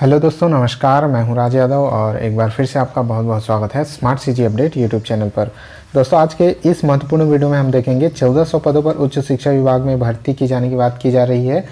hello दोस्तों नमस्कार मैं हूं राज यादव और एक बार फिर से आपका बहुत बहुत स्वागत है smart CG update YouTube channel पर दोस्तों आज के इस महत्वपूर्ण वीडियो में हम देखेंगे 1400 पदों पर उच्च शिक्षा विभाग में भर्ती की जाने की बात की जा रही है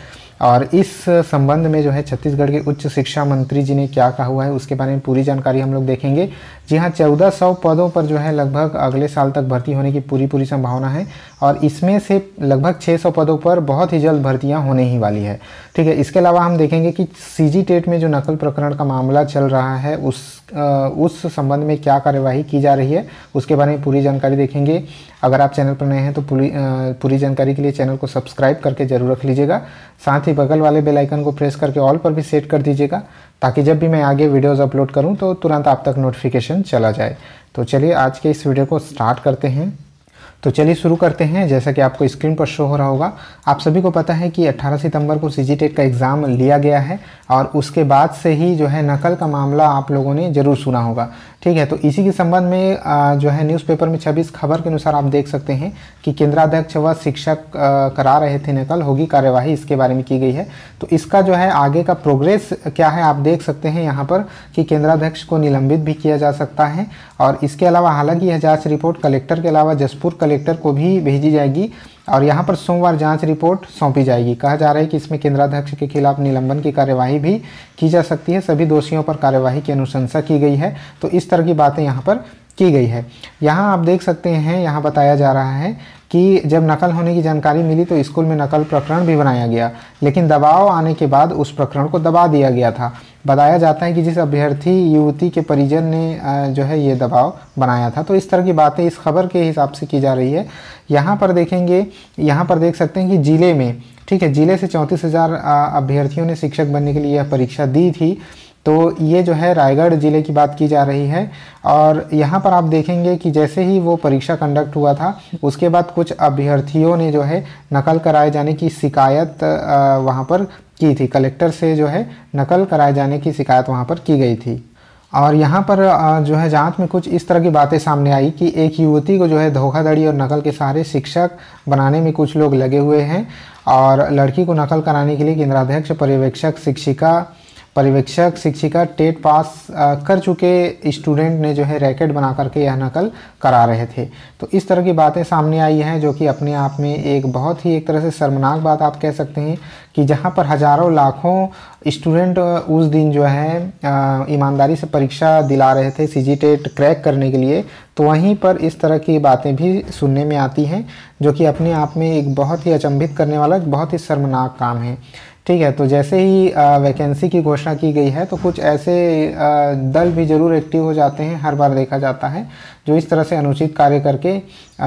और इस संबंध में जो है छत्तीसगढ़ के उच्च शिक्षा मंत्री जी ने क्या कहा हुआ है उसके बारे में पूरी जानकारी हम लोग देखेंगे जी हाँ चौदह सौ पदों पर जो है लगभग अगले साल तक भर्ती होने की पूरी पूरी संभावना है और इसमें से लगभग 600 पदों पर बहुत ही जल्द भर्तियाँ होने ही वाली है ठीक है इसके अलावा हम देखेंगे कि सी टेट में जो नकल प्रकरण का मामला चल रहा है उस उस संबंध में क्या कार्यवाही की जा रही है उसके बारे में पूरी जानकारी देखेंगे अगर आप चैनल पर नए हैं तो पूरी पूरी जानकारी के लिए चैनल को सब्सक्राइब करके जरूर रख लीजिएगा साथ ही बगल वाले बेल आइकन को प्रेस करके ऑल पर भी सेट कर दीजिएगा ताकि जब भी मैं आगे वीडियोज़ अपलोड करूँ तो तुरंत आप तक नोटिफिकेशन चला जाए तो चलिए आज के इस वीडियो को स्टार्ट करते हैं तो चलिए शुरू करते हैं जैसा कि आपको स्क्रीन पर शो हो रहा होगा आप सभी को पता है कि 18 सितंबर को सी टेट का एग्ज़ाम लिया गया है और उसके बाद से ही जो है नकल का मामला आप लोगों ने ज़रूर सुना होगा ठीक है तो इसी के संबंध में जो है न्यूज़पेपर में 26 खबर के अनुसार आप देख सकते हैं कि केंद्राध्यक्ष व शिक्षक करा रहे थे नकल होगी कार्यवाही इसके बारे में की गई है तो इसका जो है आगे का प्रोग्रेस क्या है आप देख सकते हैं यहाँ पर कि केंद्राध्यक्ष को निलंबित भी किया जा सकता है और इसके अलावा हालांकि यह जाँच रिपोर्ट कलेक्टर के अलावा जसपुर कलेक्टर डायरेक्टर को भी भेजी जाएगी और यहाँ पर सोमवार जांच रिपोर्ट सौंपी जाएगी कहा जा रहा है कि इसमें केंद्राध्यक्ष के खिलाफ निलंबन की कार्यवाही भी की जा सकती है सभी दोषियों पर कार्यवाही की अनुशंसा की गई है तो इस तरह की बातें यहाँ पर की गई है यहाँ आप देख सकते हैं यहाँ बताया जा रहा है कि जब नकल होने की जानकारी मिली तो स्कूल में नकल प्रकरण भी बनाया गया लेकिन दबाव आने के बाद उस प्रकरण को दबा दिया गया था बताया जाता है कि जिस अभ्यर्थी युवती के परिजन ने जो है ये दबाव बनाया था तो इस तरह की बातें इस खबर के हिसाब से की जा रही है यहाँ पर देखेंगे यहाँ पर देख सकते हैं कि ज़िले में ठीक है ज़िले से चौंतीस हज़ार अभ्यर्थियों ने शिक्षक बनने के लिए यह परीक्षा दी थी तो ये जो है रायगढ़ ज़िले की बात की जा रही है और यहाँ पर आप देखेंगे कि जैसे ही वो परीक्षा कंडक्ट हुआ था उसके बाद कुछ अभ्यर्थियों ने जो है नकल कराए जाने की शिकायत वहाँ पर की थी कलेक्टर से जो है नकल कराए जाने की शिकायत वहाँ पर की गई थी और यहाँ पर जो है जांच में कुछ इस तरह की बातें सामने आई कि एक युवती को जो है धोखाधड़ी और नकल के सहारे शिक्षक बनाने में कुछ लोग लगे हुए हैं और लड़की को नकल कराने के लिए केंद्राध्यक्ष पर्यवेक्षक शिक्षिका पर्यवेक्षक शिक्षिका टेट पास कर चुके स्टूडेंट ने जो है रैकेट बना करके यह नकल करा रहे थे तो इस तरह की बातें सामने आई हैं जो कि अपने आप में एक बहुत ही एक तरह से शर्मनाक बात आप कह सकते हैं कि जहाँ पर हज़ारों लाखों स्टूडेंट उस दिन जो है ईमानदारी से परीक्षा दिला रहे थे सी टेट क्रैक करने के लिए तो वहीं पर इस तरह की बातें भी सुनने में आती हैं जो कि अपने आप में एक बहुत ही अचंभित करने वाला बहुत ही शर्मनाक काम है ठीक है तो जैसे ही वैकेंसी की घोषणा की गई है तो कुछ ऐसे दल भी ज़रूर एक्टिव हो जाते हैं हर बार देखा जाता है जो इस तरह से अनुचित कार्य करके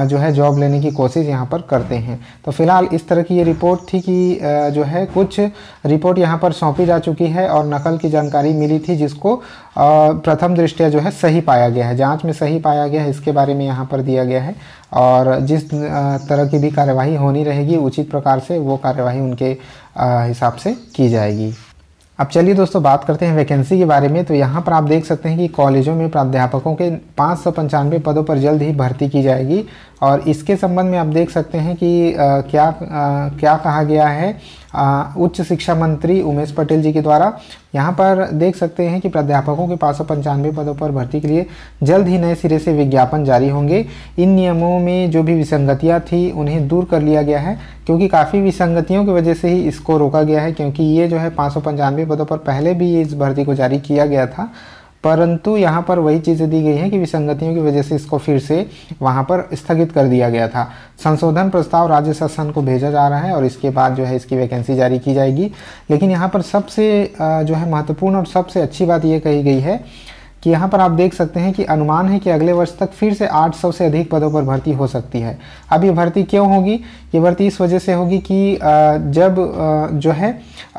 जो है जॉब लेने की कोशिश यहाँ पर करते हैं तो फिलहाल इस तरह की ये रिपोर्ट थी कि जो है कुछ रिपोर्ट यहाँ पर सौंपी जा चुकी है और नकल की जानकारी मिली थी जिसको प्रथम दृष्टया जो है सही पाया गया है जाँच में सही पाया गया है इसके बारे में यहाँ पर दिया गया है और जिस तरह की भी कार्यवाही होनी रहेगी उचित प्रकार से वो कार्यवाही उनके हिसाब से की जाएगी अब चलिए दोस्तों बात करते हैं वैकेंसी के बारे में तो यहाँ पर आप देख सकते हैं कि कॉलेजों में प्राध्यापकों के पाँच सौ पंचानवे पदों पर जल्द ही भर्ती की जाएगी और इसके संबंध में आप देख सकते हैं कि आ, क्या आ, क्या कहा गया है आ, उच्च शिक्षा मंत्री उमेश पटेल जी के द्वारा यहाँ पर देख सकते हैं कि प्राध्यापकों के पाँच सौ पंचानवे पदों पर भर्ती के लिए जल्द ही नए सिरे से विज्ञापन जारी होंगे इन नियमों में जो भी विसंगतियाँ थी उन्हें दूर कर लिया गया है क्योंकि काफ़ी विसंगतियों की वजह से ही इसको रोका गया है क्योंकि ये जो है पाँच पदों पर पहले भी इस भर्ती को जारी किया गया था परंतु यहाँ पर वही चीज़ें दी गई हैं कि विसंगतियों की वजह से इसको फिर से वहाँ पर स्थगित कर दिया गया था संशोधन प्रस्ताव राज्य शासन को भेजा जा रहा है और इसके बाद जो है इसकी वैकेंसी जारी की जाएगी लेकिन यहाँ पर सबसे जो है महत्वपूर्ण और सबसे अच्छी बात ये कही गई है कि यहाँ पर आप देख सकते हैं कि अनुमान है कि अगले वर्ष तक फिर से 800 से अधिक पदों पर भर्ती हो सकती है अब ये भर्ती क्यों होगी ये भर्ती इस वजह से होगी कि जब जो है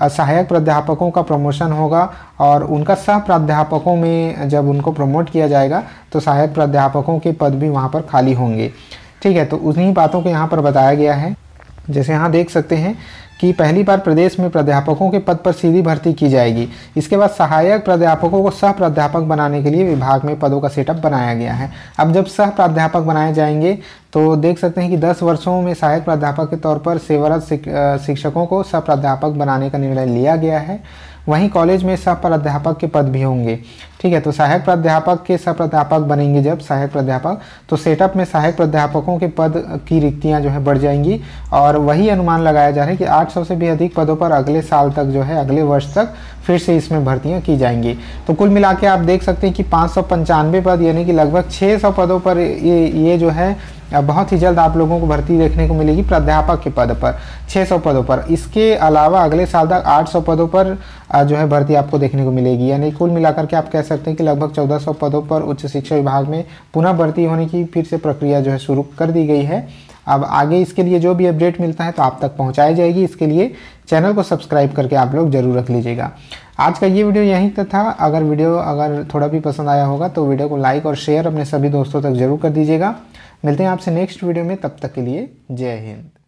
सहायक प्राध्यापकों का प्रमोशन होगा और उनका सह प्राध्यापकों में जब उनको प्रमोट किया जाएगा तो सहायक प्राध्यापकों के पद भी वहाँ पर खाली होंगे ठीक है तो उन्हीं बातों को यहाँ पर बताया गया है जैसे यहाँ देख सकते हैं कि पहली बार प्रदेश में प्राध्यापकों के पद पर सीधी भर्ती की जाएगी इसके बाद सहायक प्राध्यापकों को सह प्राध्यापक बनाने के लिए विभाग में पदों का सेटअप बनाया गया है अब जब सह प्राध्यापक बनाए जाएंगे तो देख सकते हैं कि 10 वर्षों में सहायक प्राध्यापक के तौर पर सेवारत शिक्षकों को सह प्राध्यापक बनाने का निर्णय लिया गया है वहीं कॉलेज में सह प्राध्यापक के पद भी होंगे ठीक है तो सहायक प्राध्यापक के सह प्राध्यापक बनेंगे जब सहायक प्राध्यापक तो सेटअप में सहायक प्राध्यापकों के पद की रिक्तियां जो है बढ़ जाएंगी और वही अनुमान लगाया जा रहा है कि 800 से भी अधिक पदों पर अगले साल तक जो है अगले वर्ष तक फिर से इसमें भर्तियां की जाएंगी तो कुल मिला आप देख सकते हैं कि पाँच पद यानी कि लगभग छः पदों पर ये ये जो है बहुत ही जल्द आप लोगों को भर्ती देखने को मिलेगी प्राध्यापक के पद पर 600 पदों पर इसके अलावा अगले साल तक 800 पदों पर जो है भर्ती आपको देखने को मिलेगी यानी कुल मिलाकर के आप कह सकते हैं कि लगभग 1400 पदों पर उच्च शिक्षा विभाग में पुनः भर्ती होने की फिर से प्रक्रिया जो है शुरू कर दी गई है अब आगे इसके लिए जो भी अपडेट मिलता है तो आप तक पहुंचाई जाएगी इसके लिए चैनल को सब्सक्राइब करके आप लोग जरूर रख लीजिएगा आज का ये वीडियो यहीं तक था अगर वीडियो अगर थोड़ा भी पसंद आया होगा तो वीडियो को लाइक और शेयर अपने सभी दोस्तों तक जरूर कर दीजिएगा मिलते हैं आपसे नेक्स्ट वीडियो में तब तक के लिए जय हिंद